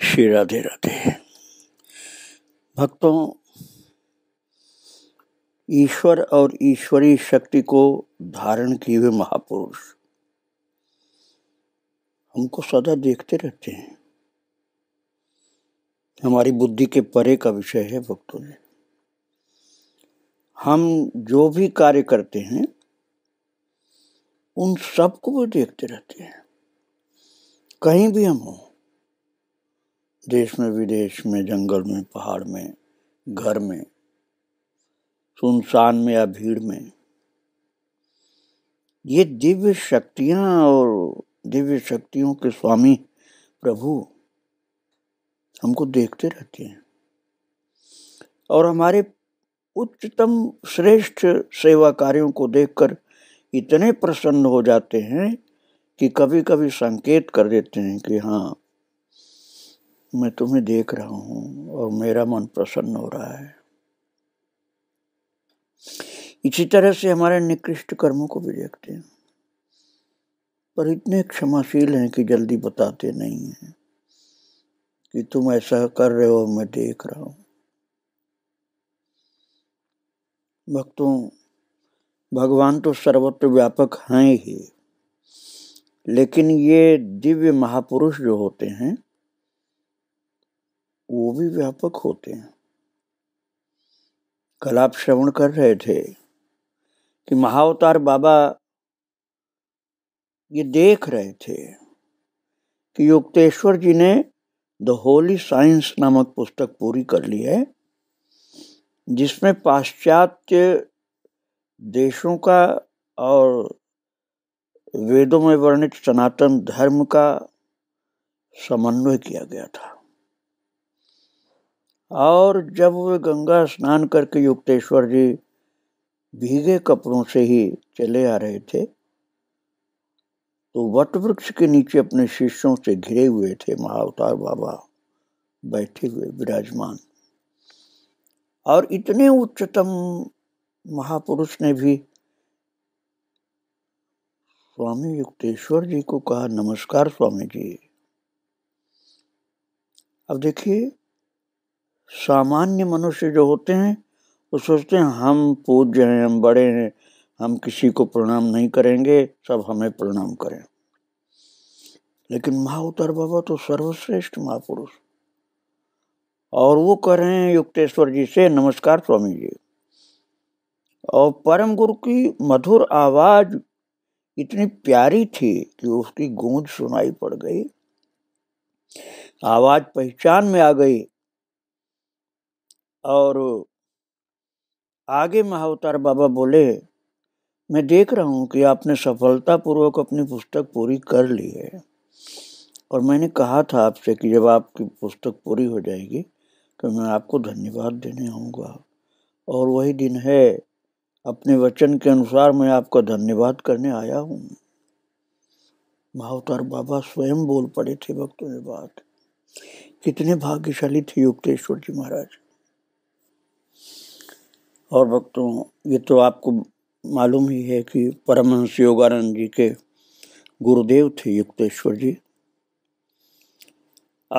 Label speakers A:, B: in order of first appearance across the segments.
A: श्री राधे राधे भक्तों ईश्वर और ईश्वरी शक्ति को धारण किए हुए महापुरुष हमको सदा देखते रहते हैं हमारी बुद्धि के परे का विषय है भक्तों ने हम जो भी कार्य करते हैं उन सबको वो देखते रहते हैं कहीं भी हम हों देश में विदेश में जंगल में पहाड़ में घर में सुनसान में या भीड़ में ये दिव्य शक्तियाँ और दिव्य शक्तियों के स्वामी प्रभु हमको देखते रहते हैं और हमारे उच्चतम श्रेष्ठ सेवा कार्यों को देखकर इतने प्रसन्न हो जाते हैं कि कभी कभी संकेत कर देते हैं कि हाँ मैं तुम्हें देख रहा हूँ और मेरा मन प्रसन्न हो रहा है इसी तरह से हमारे निकृष्ट कर्मों को भी देखते हैं पर इतने क्षमाशील हैं कि जल्दी बताते नहीं हैं कि तुम ऐसा कर रहे हो मैं देख रहा हूँ भक्तों भगवान तो सर्वत्र व्यापक हैं ही लेकिन ये दिव्य महापुरुष जो होते हैं वो भी व्यापक होते हैं कल आप श्रवण कर रहे थे कि महावतार बाबा ये देख रहे थे कि युक्तेश्वर जी ने द होली साइंस नामक पुस्तक पूरी कर ली है जिसमें पाश्चात्य देशों का और वेदों में वर्णित सनातन धर्म का समन्वय किया गया था और जब वे गंगा स्नान करके युक्तेश्वर जी भीगे कपड़ों से ही चले आ रहे थे तो वट वृक्ष के नीचे अपने शिष्यों से घिरे हुए थे महाअवतार बाबा बैठे हुए विराजमान और इतने उच्चतम महापुरुष ने भी स्वामी युक्तेश्वर जी को कहा नमस्कार स्वामी जी अब देखिए सामान्य मनुष्य जो होते हैं वो सोचते हैं हम पूज्य हैं हम बड़े हैं हम किसी को प्रणाम नहीं करेंगे सब हमें प्रणाम करें लेकिन महाउतर बाबा तो सर्वश्रेष्ठ महापुरुष और वो कह रहे हैं युक्तेश्वर जी से नमस्कार स्वामी जी और परम गुरु की मधुर आवाज इतनी प्यारी थी कि उसकी गूंज सुनाई पड़ गई आवाज पहचान में आ गई और आगे महावतार बाबा बोले मैं देख रहा हूँ कि आपने सफलतापूर्वक अपनी पुस्तक पूरी कर ली है और मैंने कहा था आपसे कि जब आपकी पुस्तक पूरी हो जाएगी तो मैं आपको धन्यवाद देने आऊँगा और वही दिन है अपने वचन के अनुसार मैं आपका धन्यवाद करने आया हूँ महावतार बाबा स्वयं बोल पड़े थे भक्तों ने बात कितने भाग्यशाली थे युक्तेश्वर जी महाराज और भक्तों ये तो आपको मालूम ही है कि परमहंस योगानंद जी के गुरुदेव थे युक्तेश्वर जी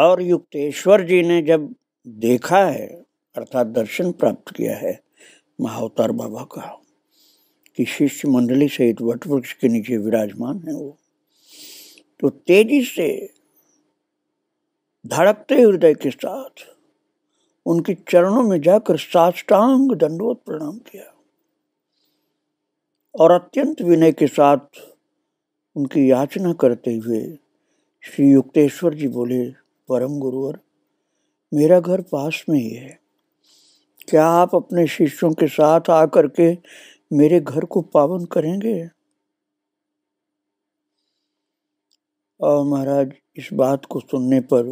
A: और युक्तेश्वर जी ने जब देखा है अर्थात दर्शन प्राप्त किया है महावतार बाबा का कि शिष्य मंडली सहित वटवृक्ष के नीचे विराजमान है वो तो तेजी से धड़कते हृदय के साथ उनके चरणों में जाकर साष्टांग दंडोत प्रणाम किया और अत्यंत विनय के साथ उनकी याचना करते हुए श्री युक्तेश्वर जी बोले परम गुरुवर मेरा घर पास में ही है क्या आप अपने शिष्यों के साथ आकर के मेरे घर को पावन करेंगे और महाराज इस बात को सुनने पर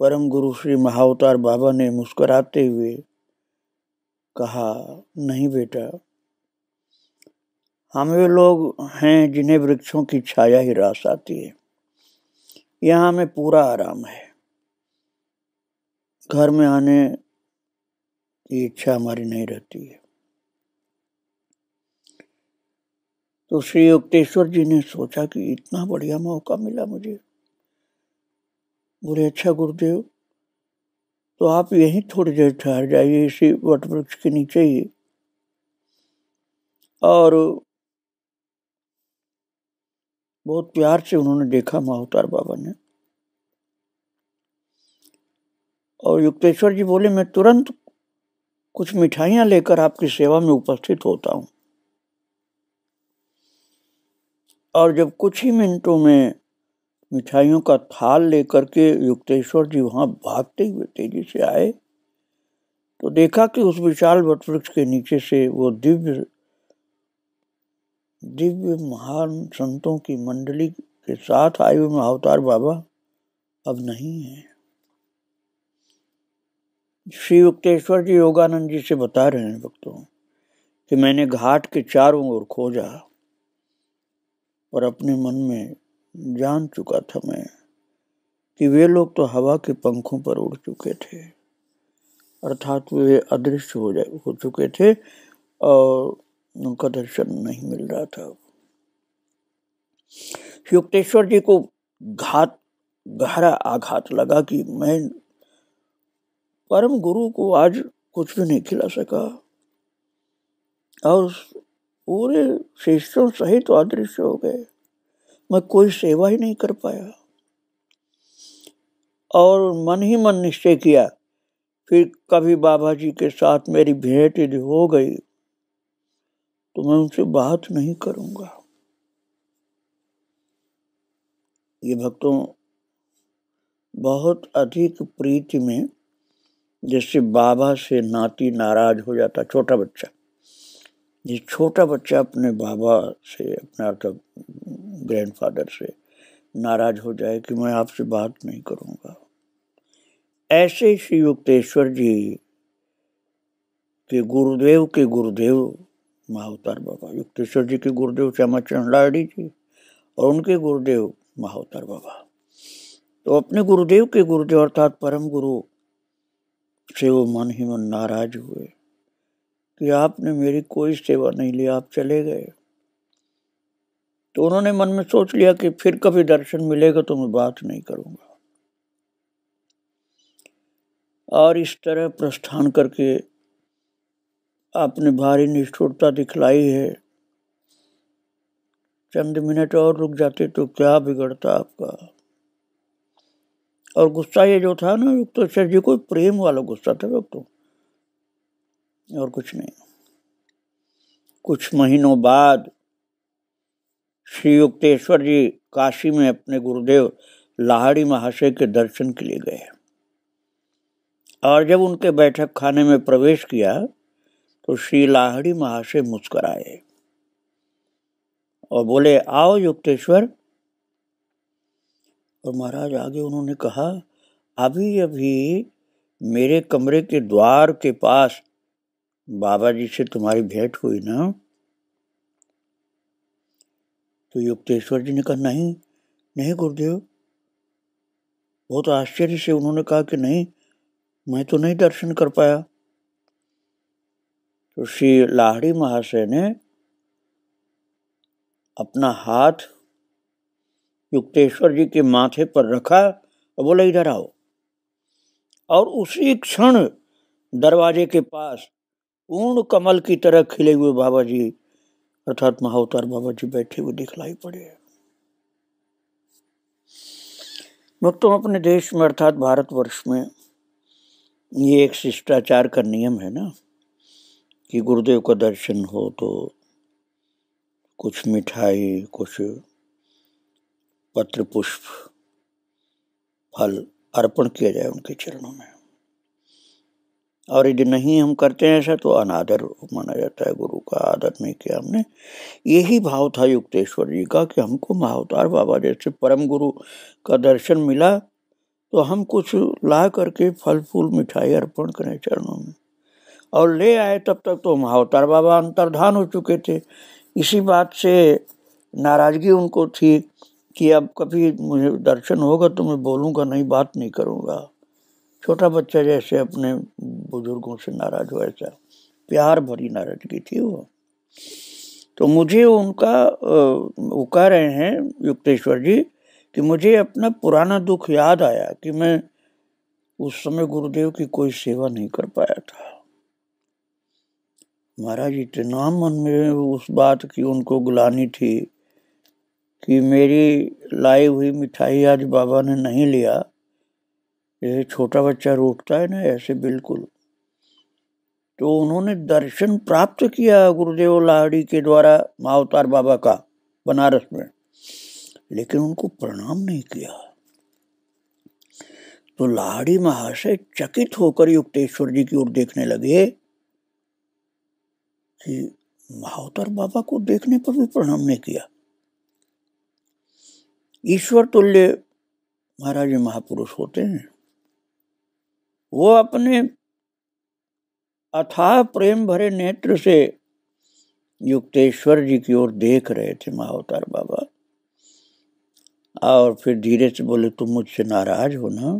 A: परम गुरु श्री महावतार बाबा ने मुस्कुराते हुए कहा नहीं बेटा हम वे लोग हैं जिन्हें वृक्षों की छाया ही रास आती है यहाँ हमें पूरा आराम है घर में आने की इच्छा हमारी नहीं रहती है तो श्री युक्तेश्वर जी ने सोचा कि इतना बढ़िया मौका मिला मुझे बोले अच्छा गुरुदेव तो आप यहीं थोड़ी देर ठहर जाइए इसी वट वृक्ष के नीचे ही और बहुत प्यार से उन्होंने देखा माहौतार बाबा ने और युक्तेश्वर जी बोले मैं तुरंत कुछ मिठाइयाँ लेकर आपकी सेवा में उपस्थित होता हूँ और जब कुछ ही मिनटों में मिठाइयों का थाल लेकर के युक्तेश्वर जी वहाँ भागते हुए तेजी से आए तो देखा कि उस विशाल वटवृक्ष के नीचे से वो दिव्य दिव्य महान संतों की मंडली के साथ आए हुए महावतार बाबा अब नहीं है श्री युक्तेश्वर जी योगानंद जी से बता रहे हैं भक्तों कि मैंने घाट के चारों ओर खोजा और अपने मन में जान चुका था मैं कि वे लोग तो हवा के पंखों पर उड़ चुके थे अर्थात वे अदृश्य हो जाए हो चुके थे और उनका दर्शन नहीं मिल रहा था युक्तेश्वर जी को घात गहरा आघात लगा कि मैं परम गुरु को आज कुछ भी नहीं खिला सका और पूरे शिष्यों सहित तो अदृश्य हो गए मैं कोई सेवा ही नहीं कर पाया और मन ही मन निश्चय किया फिर कभी बाबा जी के साथ मेरी भेंट यदि हो गई तो मैं उनसे बात नहीं करूंगा ये भक्तों बहुत अधिक प्रीति में जैसे बाबा से नाती नाराज हो जाता छोटा बच्चा ये छोटा बच्चा अपने बाबा से अपना तब ग्रैंडफादर से नाराज हो जाए कि मैं आपसे बात नहीं करूँगा ऐसे श्री युक्तेश्वर जी के गुरुदेव के गुरुदेव महावतार बाबा युक्तेश्वर जी के गुरुदेव श्यामा चरण लाड़ी जी और उनके गुरुदेव महावतार बाबा तो अपने गुरुदेव के गुरुदेव अर्थात परम गुरु से वो मन ही मन नाराज हुए कि आपने मेरी कोई सेवा नहीं ली आप चले गए तो उन्होंने मन में सोच लिया कि फिर कभी दर्शन मिलेगा तो मैं बात नहीं करूंगा और इस तरह प्रस्थान करके आपने भारी निष्ठुरता दिखलाई है चंद मिनट और रुक जाते तो क्या बिगड़ता आपका और गुस्सा ये जो था ना युक्तेश्वर जी को प्रेम वाला गुस्सा था युक्तों और कुछ नहीं कुछ महीनों बाद श्री युक्तेश्वर जी काशी में अपने गुरुदेव लाहड़ी महाशय के दर्शन के लिए गए और जब उनके बैठक खाने में प्रवेश किया तो श्री लाहड़ी महाशय मुस्कराए और बोले आओ युक्तेश्वर और महाराज आगे उन्होंने कहा अभी अभी मेरे कमरे के द्वार के पास बाबा जी से तुम्हारी भेंट हुई ना तो युक्तेश्वर जी ने कहा नहीं नहीं गुरुदेव बहुत आश्चर्य से उन्होंने कहा कि नहीं मैं तो नहीं दर्शन कर पाया तो श्री लाहड़ी महाशय ने अपना हाथ युक्तेश्वर जी के माथे पर रखा और बोला इधर आओ और उसी क्षण दरवाजे के पास पूर्ण कमल की तरह खिले हुए बाबा जी अर्थात महावतार बाबा जी बैठे हुए दिखलाई पड़े भक्तों अपने देश में अर्थात भारतवर्ष में ये एक शिष्टाचार का नियम है ना कि गुरुदेव का दर्शन हो तो कुछ मिठाई कुछ पत्र पुष्प फल अर्पण किया जाए उनके चरणों में और यदि नहीं हम करते हैं ऐसा तो अनादर माना जाता है गुरु का आदर नहीं किया हमने यही भाव था युक्तेश्वर जी का कि हमको महावतार बाबा जैसे परम गुरु का दर्शन मिला तो हम कुछ ला करके फल फूल मिठाई अर्पण करें चरणों में और ले आए तब तक तो महावतार बाबा अंतर्धान हो चुके थे इसी बात से नाराजगी उनको थी कि अब कभी मुझे दर्शन होगा तो मैं बोलूँगा नहीं बात नहीं करूँगा छोटा बच्चा जैसे अपने बुजुर्गों से नाराज हो ऐसा प्यार भरी नाराजगी थी वो तो मुझे उनका वो कह रहे हैं युक्तेश्वर जी कि मुझे अपना पुराना दुख याद आया कि मैं उस समय गुरुदेव की कोई सेवा नहीं कर पाया था महाराज इतना मन में उस बात की उनको गुलानी थी कि मेरी लाई हुई मिठाई आज बाबा ने नहीं लिया ये छोटा बच्चा रोकता है ना ऐसे बिल्कुल तो उन्होंने दर्शन प्राप्त किया गुरुदेव लाहड़ी के द्वारा मावतार बाबा का बनारस में लेकिन उनको प्रणाम नहीं किया तो लाहड़ी महाशय चकित होकर युक्तेश्वर जी की ओर देखने लगे कि महावतर बाबा को देखने पर भी प्रणाम नहीं किया ईश्वर तुल्य महाराज महापुरुष होते हैं वो अपने अथाह प्रेम भरे नेत्र से युक्तेश्वर जी की ओर देख रहे थे महावतार बाबा और फिर धीरे से बोले तुम मुझसे नाराज हो ना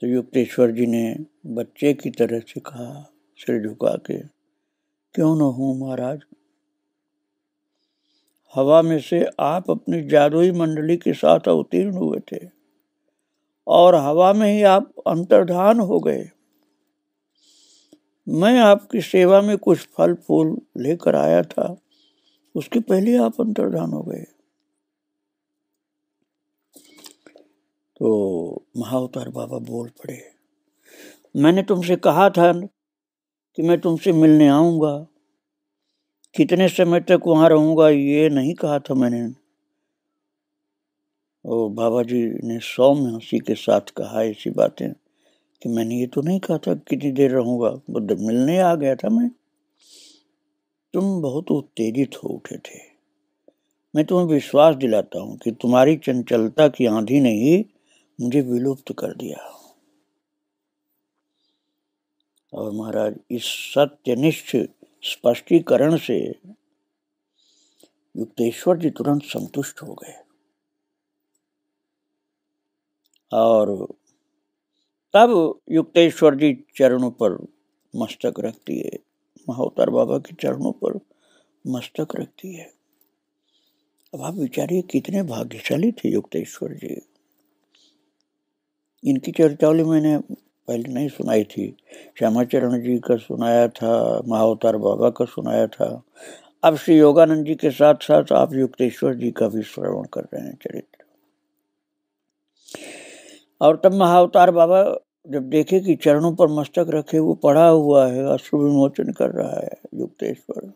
A: तो युक्तेश्वर जी ने बच्चे की तरह से कहा सिर झुका के क्यों ना हो महाराज हवा में से आप अपनी जादुई मंडली के साथ अवतीर्ण हुए थे और हवा में ही आप अंतर्धान हो गए मैं आपकी सेवा में कुछ फल फूल लेकर आया था उसके पहले आप अंतर्धान हो गए तो महावतार बाबा बोल पड़े मैंने तुमसे कहा था कि मैं तुमसे मिलने आऊंगा कितने समय तक वहां रहूंगा ये नहीं कहा था मैंने और बाबा जी ने सौम्य हंसी के साथ कहा ऐसी बातें कि मैंने ये तो नहीं कहा था कितनी देर रहूंगा बुद्ध मिलने आ गया था मैं तुम बहुत उत्तेजित हो उठे थे मैं तुम्हें विश्वास दिलाता हूं कि तुम्हारी चंचलता की आंधी ने ही मुझे विलुप्त कर दिया और महाराज इस सत्यनिष्ठ स्पष्टीकरण से युक्तेश्वर जी तुरंत संतुष्ट हो गए और तब युक्तेश्वर जी चरणों पर मस्तक रखती है महावतार बाबा के चरणों पर मस्तक रखती है अब आप विचारिए कितने भाग्यशाली थे युक्तेश्वर जी इनकी चर्चावली मैंने पहले नहीं सुनाई थी श्यामाचरण जी का सुनाया था महावतार बाबा का सुनाया था अब श्री योगानंद जी के साथ साथ आप युक्तेश्वर जी का भी श्रवण कर रहे हैं चरित्र और तब महावतार बाबा जब देखे कि चरणों पर मस्तक रखे वो पड़ा हुआ है अश्रु विमोचन कर रहा है युक्तेश्वर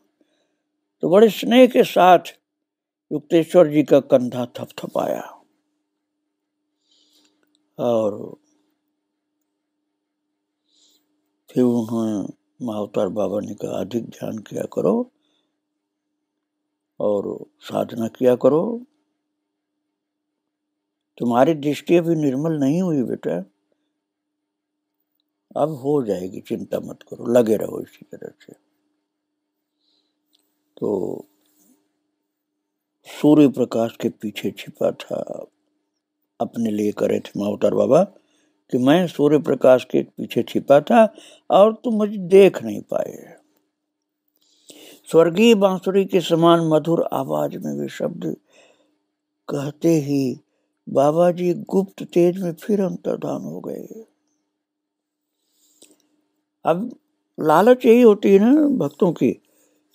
A: तो बड़े स्नेह के साथ युक्तेश्वर जी का कंधा थपथपाया और फिर उन्होंने महावतार बाबा ने कहा अधिक ध्यान किया करो और साधना किया करो तुम्हारी दृष्टि अभी निर्मल नहीं हुई बेटा अब हो जाएगी चिंता मत करो लगे रहो इसी तरह से तो सूर्य प्रकाश के पीछे छिपा था अपने लिए करे थे मावतार बाबा कि मैं सूर्य प्रकाश के पीछे छिपा था और तुम मुझे देख नहीं पाए स्वर्गीय बांसुरी के समान मधुर आवाज में वे शब्द कहते ही बाबा जी गुप्त तेज में फिर अंतर्धान हो गए अब लालच यही होती है ना भक्तों की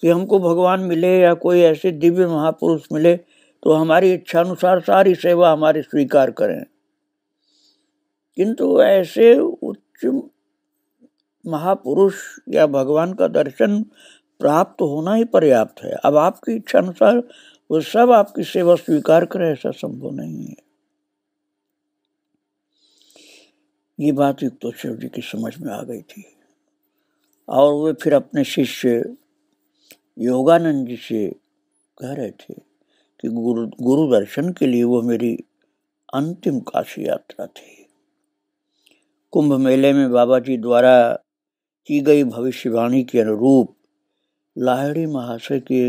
A: कि हमको भगवान मिले या कोई ऐसे दिव्य महापुरुष मिले तो हमारी इच्छा अनुसार सारी सेवा हमारे स्वीकार करें किंतु ऐसे उच्च महापुरुष या भगवान का दर्शन प्राप्त होना ही पर्याप्त है अब आपकी इच्छा अनुसार वो सब आपकी सेवा स्वीकार करें ऐसा संभव नहीं है ये बात तो शिव जी की समझ में आ गई थी और वे फिर अपने शिष्य योगानंद जी से कह रहे थे कि गुरु गुरु दर्शन के लिए वो मेरी अंतिम काशी यात्रा थी कुंभ मेले में बाबा जी द्वारा की गई भविष्यवाणी के अनुरूप लाहड़ी महाशय के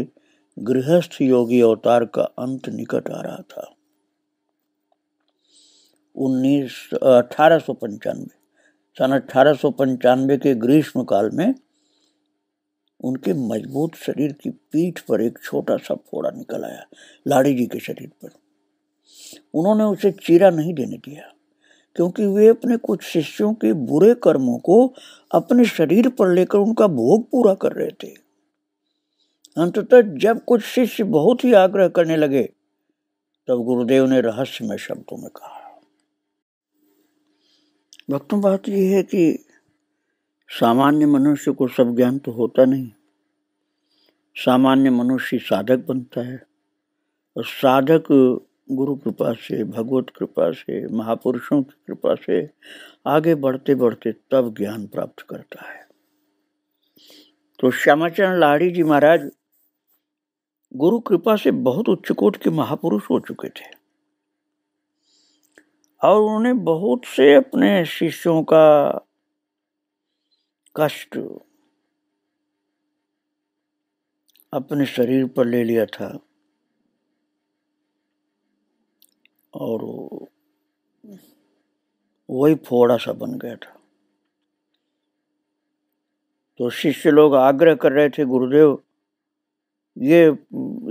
A: गृहस्थ योगी अवतार का अंत निकट आ रहा था उन्नीस अठारह सौ पंचानवे सन अठारह सौ पंचानवे के ग्रीष्म काल में उनके मजबूत शरीर की पीठ पर एक छोटा सा फोड़ा निकल आया लाड़ी जी के शरीर पर उन्होंने उसे चीरा नहीं देने दिया क्योंकि वे अपने कुछ शिष्यों के बुरे कर्मों को अपने शरीर पर लेकर उनका भोग पूरा कर रहे थे अंततः जब कुछ शिष्य बहुत ही आग्रह करने लगे तब गुरुदेव ने रहस्यमय शब्दों में कहा भक्तों बात यह है कि सामान्य मनुष्य को सब ज्ञान तो होता नहीं सामान्य मनुष्य साधक बनता है और साधक गुरु कृपा से भगवत कृपा से महापुरुषों की कृपा से आगे बढ़ते बढ़ते तब ज्ञान प्राप्त करता है तो श्यामाचरण लाड़ी जी महाराज गुरु कृपा से बहुत उच्च कोट के महापुरुष हो चुके थे और उन्होंने बहुत से अपने शिष्यों का कष्ट अपने शरीर पर ले लिया था और वही फोड़ा सा बन गया था तो शिष्य लोग आग्रह कर रहे थे गुरुदेव ये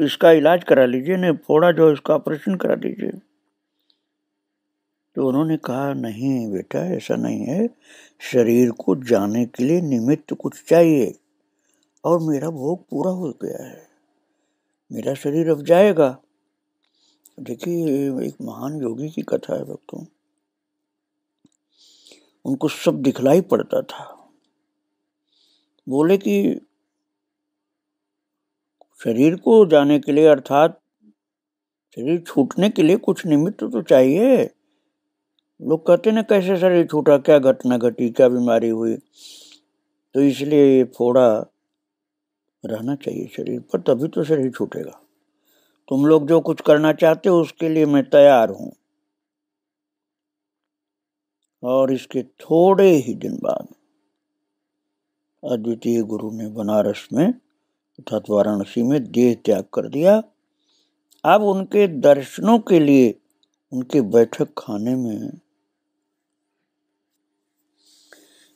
A: इसका इलाज करा लीजिए नहीं फोड़ा जो इसका ऑपरेशन करा दीजिए तो उन्होंने कहा नहीं बेटा ऐसा नहीं है शरीर को जाने के लिए निमित्त कुछ चाहिए और मेरा भोग पूरा हो गया है मेरा शरीर अब जाएगा देखिए एक महान योगी की कथा है भक्तों उनको सब दिखलाई पड़ता था बोले कि शरीर को जाने के लिए अर्थात शरीर छूटने के लिए कुछ निमित्त तो चाहिए लोग कहते ना कैसे सर ये छूटा क्या घटना घटी क्या बीमारी हुई तो इसलिए ये फोड़ा रहना चाहिए शरीर पर तभी तो शरीर छूटेगा तुम लोग जो कुछ करना चाहते हो उसके लिए मैं तैयार हूँ और इसके थोड़े ही दिन बाद अद्वितीय गुरु ने बनारस में अर्थात वाराणसी में देह त्याग कर दिया अब उनके दर्शनों के लिए उनके बैठक खाने में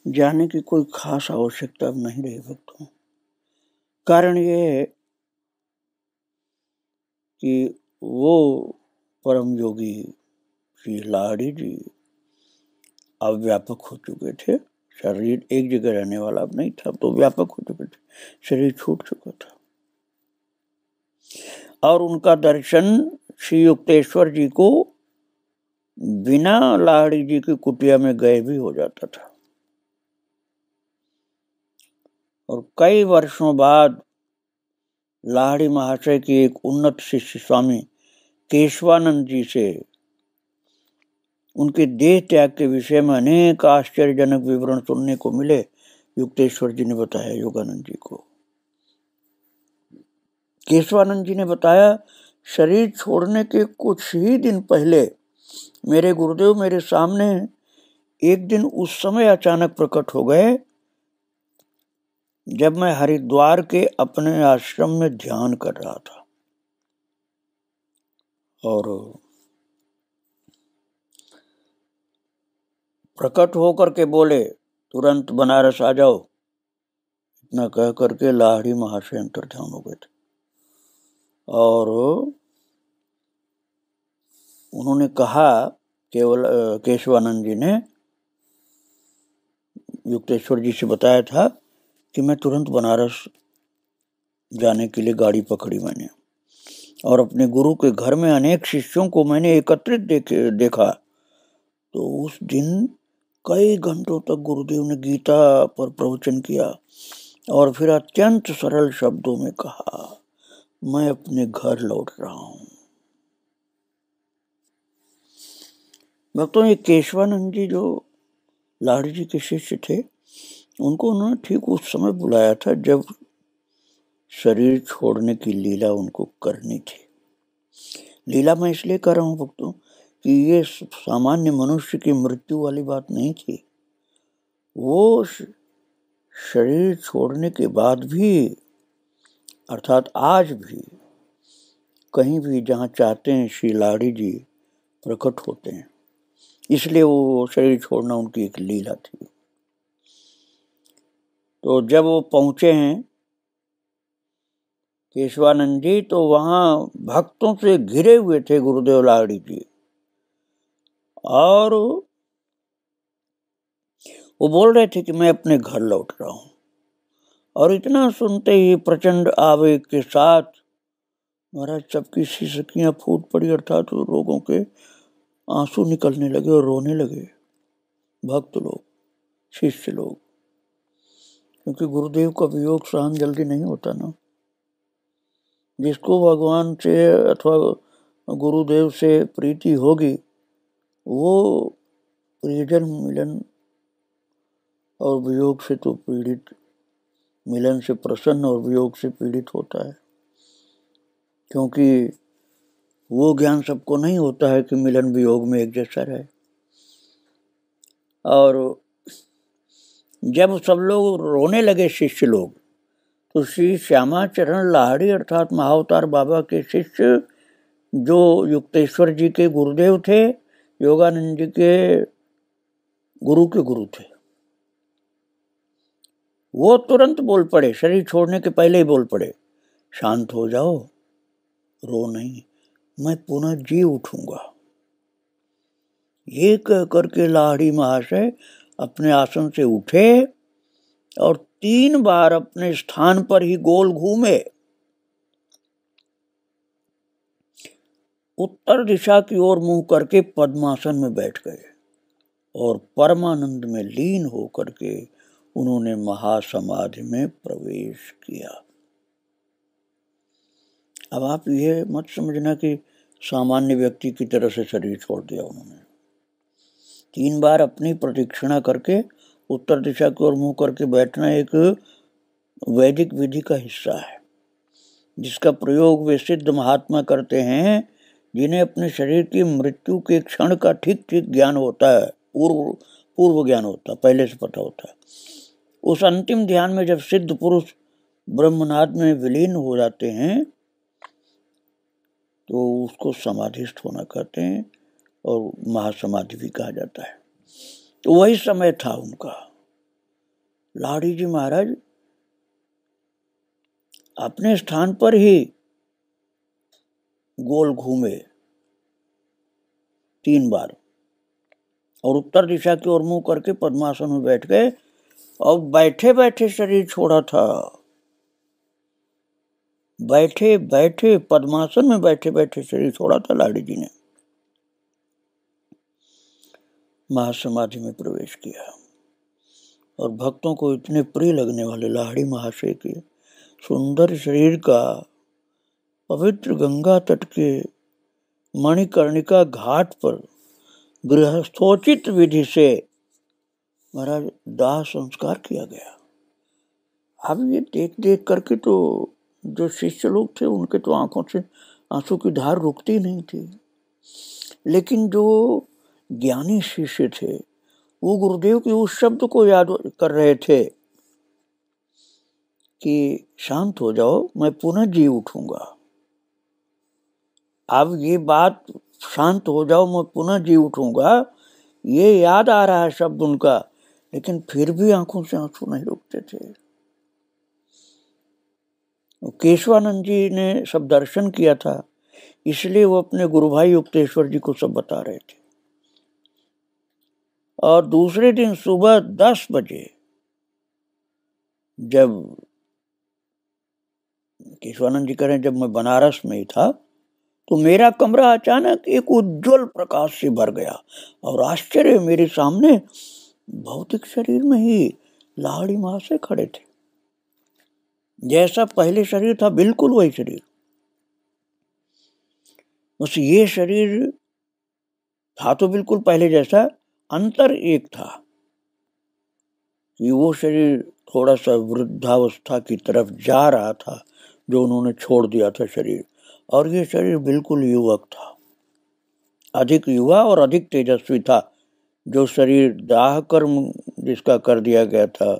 A: जाने की कोई खास आवश्यकता अब नहीं रही भक्तों कारण यह है कि वो परम योगी श्री लाड़ी जी अब व्यापक हो चुके थे शरीर एक जगह रहने वाला अब नहीं था तो व्यापक हो चुके थे शरीर छूट चुका था और उनका दर्शन श्री युक्तेश्वर जी को बिना लाहड़ी जी की कुटिया में गए भी हो जाता था और कई वर्षों बाद लाहड़ी महाशय के एक उन्नत शिष्य स्वामी केशवानंद जी से उनके देह त्याग के विषय में अनेक आश्चर्यजनक विवरण सुनने को मिले युक्तेश्वर जी ने बताया योगानंद जी को केशवानंद जी ने बताया शरीर छोड़ने के कुछ ही दिन पहले मेरे गुरुदेव मेरे सामने एक दिन उस समय अचानक प्रकट हो गए जब मैं हरिद्वार के अपने आश्रम में ध्यान कर रहा था और प्रकट होकर के बोले तुरंत बनारस आ जाओ इतना कह करके लाहड़ी महाशय अंतर ध्यान हो गए थे और उन्होंने कहा केवल केशवानंद जी ने युक्तेश्वर जी से बताया था कि मैं तुरंत बनारस जाने के लिए गाड़ी पकड़ी मैंने और अपने गुरु के घर में अनेक शिष्यों को मैंने एकत्रित देखे देखा तो उस दिन कई घंटों तक गुरुदेव ने गीता पर प्रवचन किया और फिर अत्यंत सरल शब्दों में कहा मैं अपने घर लौट रहा हूं भक्तों ये केशवानंद जी जो लाड़ी जी के शिष्य थे उनको उन्होंने ठीक उस समय बुलाया था जब शरीर छोड़ने की लीला उनको करनी थी लीला मैं इसलिए कर रहा हूँ भक्तों कि ये सामान्य मनुष्य की मृत्यु वाली बात नहीं थी वो शरीर छोड़ने के बाद भी अर्थात आज भी कहीं भी जहाँ चाहते हैं श्री लाड़ी जी प्रकट होते हैं इसलिए वो शरीर छोड़ना उनकी एक लीला थी तो जब वो पहुँचे हैं केशवानंद जी तो वहाँ भक्तों से घिरे हुए थे गुरुदेव लाहड़ी जी और वो बोल रहे थे कि मैं अपने घर लौट रहा हूँ और इतना सुनते ही प्रचंड आवेग के साथ महाराज सबकी सिसकियाँ फूट पड़ी अर्थात तो लोगों के आंसू निकलने लगे और रोने लगे भक्त लोग शिष्य लोग क्योंकि गुरुदेव का वियोग सहन जल्दी नहीं होता ना जिसको भगवान से अथवा गुरुदेव से प्रीति होगी वो प्रियजन मिलन और वियोग से तो पीड़ित मिलन से प्रसन्न और वियोग से पीड़ित होता है क्योंकि वो ज्ञान सबको नहीं होता है कि मिलन वियोग में एक जैसा रहे और जब सब लोग रोने लगे शिष्य लोग तो श्री श्यामा चरण लाहड़ी अर्थात महावतार बाबा के शिष्य जो युक्तेश्वर जी के गुरुदेव थे योगानंद जी के गुरु के गुरु थे वो तुरंत बोल पड़े शरीर छोड़ने के पहले ही बोल पड़े शांत हो जाओ रो नहीं मैं पुनः जी उठूंगा ये कह करके लाहड़ी महाशय अपने आसन से उठे और तीन बार अपने स्थान पर ही गोल घूमे उत्तर दिशा की ओर मुंह करके पद्मासन में बैठ गए और परमानंद में लीन होकर के उन्होंने महासमाधि में प्रवेश किया अब आप यह मत समझना कि सामान्य व्यक्ति की तरह से शरीर छोड़ दिया उन्होंने तीन बार अपनी प्रदक्षिणा करके उत्तर दिशा की ओर मुंह करके बैठना एक वैदिक विधि का हिस्सा है जिसका प्रयोग वे सिद्ध महात्मा करते हैं जिन्हें अपने शरीर की मृत्यु के क्षण का ठीक ठीक ज्ञान होता है पूर्व पूर्व ज्ञान होता है पहले से पता होता है उस अंतिम ध्यान में जब सिद्ध पुरुष ब्रह्मनाद में विलीन हो जाते हैं तो उसको समाधिस्थ होना कहते हैं और महासमाधि भी कहा जाता है तो वही समय था उनका लाड़ी जी महाराज अपने स्थान पर ही गोल घूमे तीन बार और उत्तर दिशा की ओर मुंह करके पद्मासन में बैठ गए और बैठे बैठे शरीर छोड़ा था बैठे बैठे पद्मासन में बैठे बैठे शरीर छोड़ा था लाड़ी जी ने महासमाधि में प्रवेश किया और भक्तों को इतने प्रिय लगने वाले लाहड़ी महाशय के सुंदर शरीर का पवित्र गंगा तट के मणिकर्णिका घाट पर गृहस्थोचित विधि से महाराज दाह संस्कार किया गया अब ये देख देख करके तो जो शिष्य लोग थे उनके तो आंखों से आंसू की धार रुकती नहीं थी लेकिन जो ज्ञानी शिष्य थे वो गुरुदेव के उस शब्द को याद कर रहे थे कि शांत हो जाओ मैं पुनः जी उठूंगा अब ये बात शांत हो जाओ मैं पुनः जी उठूंगा ये याद आ रहा है शब्द उनका लेकिन फिर भी आंखों से आंसू नहीं रुकते थे केशवानंद जी ने सब दर्शन किया था इसलिए वो अपने गुरु भाई उपतेश्वर जी को सब बता रहे थे और दूसरे दिन सुबह दस बजे जब केशवानंद जी कह रहे जब मैं बनारस में ही था तो मेरा कमरा अचानक एक उज्जवल प्रकाश से भर गया और आश्चर्य मेरे सामने भौतिक शरीर में ही लाहड़ी मां से खड़े थे जैसा पहले शरीर था बिल्कुल वही शरीर बस ये शरीर था तो बिल्कुल पहले जैसा अंतर एक था कि वो शरीर थोड़ा सा वृद्धावस्था की तरफ जा रहा था जो उन्होंने छोड़ दिया था शरीर और ये शरीर बिल्कुल युवक था अधिक युवा और अधिक तेजस्वी था जो शरीर दाह कर्म जिसका कर दिया गया था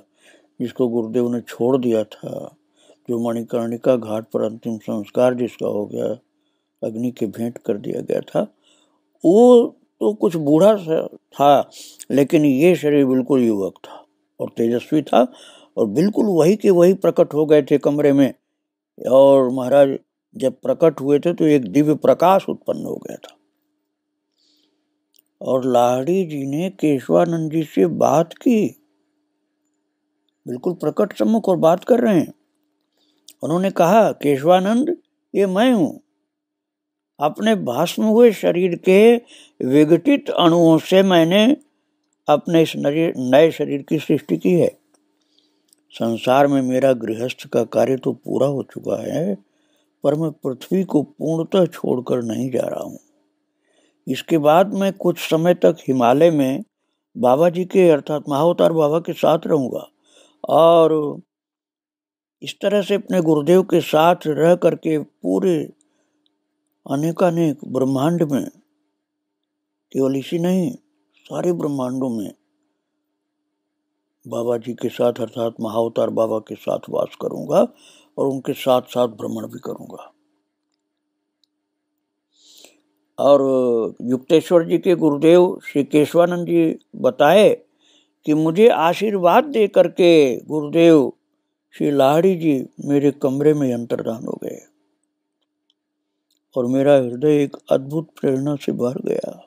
A: जिसको गुरुदेव ने छोड़ दिया था जो मणिकर्णिका घाट पर अंतिम संस्कार जिसका हो गया अग्नि के भेंट कर दिया गया था वो तो कुछ बूढ़ा था लेकिन ये शरीर बिल्कुल युवक था और तेजस्वी था और बिल्कुल वही के वही प्रकट हो गए थे कमरे में और महाराज जब प्रकट हुए थे तो एक दिव्य प्रकाश उत्पन्न हो गया था और लाहड़ी जी ने केशवानंद जी से बात की बिल्कुल प्रकट सम्मुख और बात कर रहे हैं उन्होंने कहा केशवानंद ये मैं हूं अपने भाषण हुए शरीर के विघटित अणुओं से मैंने अपने इस नए शरीर की सृष्टि की है संसार में मेरा गृहस्थ का कार्य तो पूरा हो चुका है पर मैं पृथ्वी को पूर्णतः छोड़कर नहीं जा रहा हूँ इसके बाद मैं कुछ समय तक हिमालय में बाबा जी के अर्थात महावतार बाबा के साथ रहूँगा और इस तरह से अपने गुरुदेव के साथ रह करके पूरे अनेकानेक ब्रह्मांड में केवल इसी नहीं सारे ब्रह्मांडों में बाबा जी के साथ अर्थात महावतार बाबा के साथ वास करूंगा और उनके साथ साथ भ्रमण भी करूंगा और युक्तेश्वर जी के गुरुदेव श्री केशवानंद जी बताए कि मुझे आशीर्वाद दे करके गुरुदेव श्री लाहड़ी जी मेरे कमरे में अंतर्धान हो गए और मेरा हृदय एक अद्भुत प्रेरणा से भर गया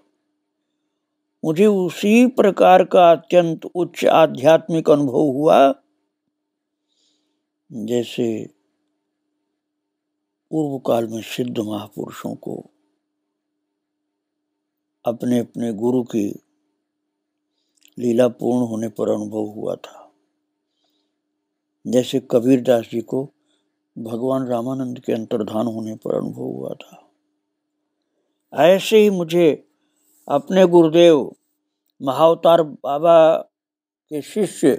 A: मुझे उसी प्रकार का अत्यंत उच्च आध्यात्मिक अनुभव हुआ जैसे पूर्व काल में सिद्ध महापुरुषों को अपने अपने गुरु की लीला पूर्ण होने पर अनुभव हुआ था जैसे कबीरदास जी को भगवान रामानंद के अंतर्धान होने पर अनुभव हुआ था ऐसे ही मुझे अपने गुरुदेव महावतार बाबा के शिष्य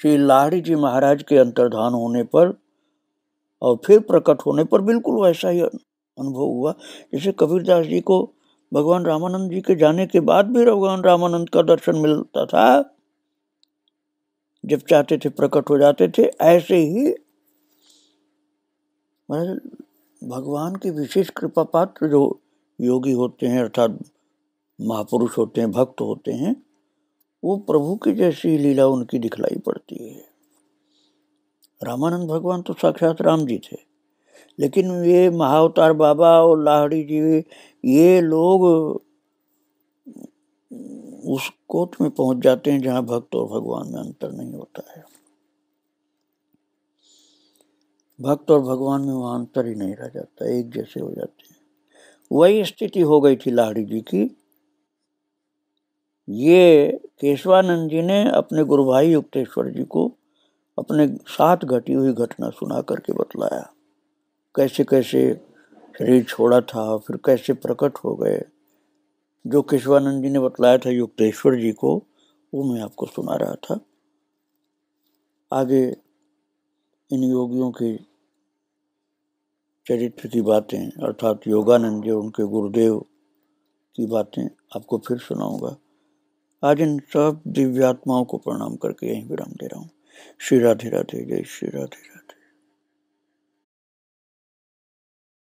A: श्री लाहड़ी जी महाराज के अंतर्धान होने पर और फिर प्रकट होने पर बिल्कुल वैसा ही अनुभव हुआ जैसे कबीरदास जी को भगवान रामानंद जी के जाने के बाद भी भगवान रामानंद का दर्शन मिलता था जब चाहते थे प्रकट हो जाते थे ऐसे ही भगवान की विशेष कृपा पात्र जो योगी होते हैं अर्थात महापुरुष होते हैं भक्त होते हैं वो प्रभु की जैसी लीला उनकी दिखलाई पड़ती है रामानंद भगवान तो साक्षात राम जी थे लेकिन ये महावतार बाबा और लाहड़ी जी ये लोग उस कोट में पहुंच जाते हैं जहां भक्त और भगवान में अंतर नहीं होता है भक्त और भगवान में वहां अंतर ही नहीं रह जाता एक जैसे हो जाते हैं वही स्थिति हो गई थी लाहड़ी जी की ये केशवानंद जी ने अपने गुरु भाई युक्तेश्वर जी को अपने साथ घटी हुई घटना सुना करके बतलाया कैसे कैसे शरीर छोड़ा था फिर कैसे प्रकट हो गए जो केशवानंद जी ने बतलाया था युक्तेश्वर जी को वो मैं आपको सुना रहा था आगे इन योगियों के चरित्र की बातें अर्थात योगानंद जी उनके गुरुदेव की बातें आपको फिर सुनाऊंगा आज इन सब दिव्यात्माओं को प्रणाम करके यही विराम दे रहा हूँ श्री राधे राधे जय श्री राधे राधे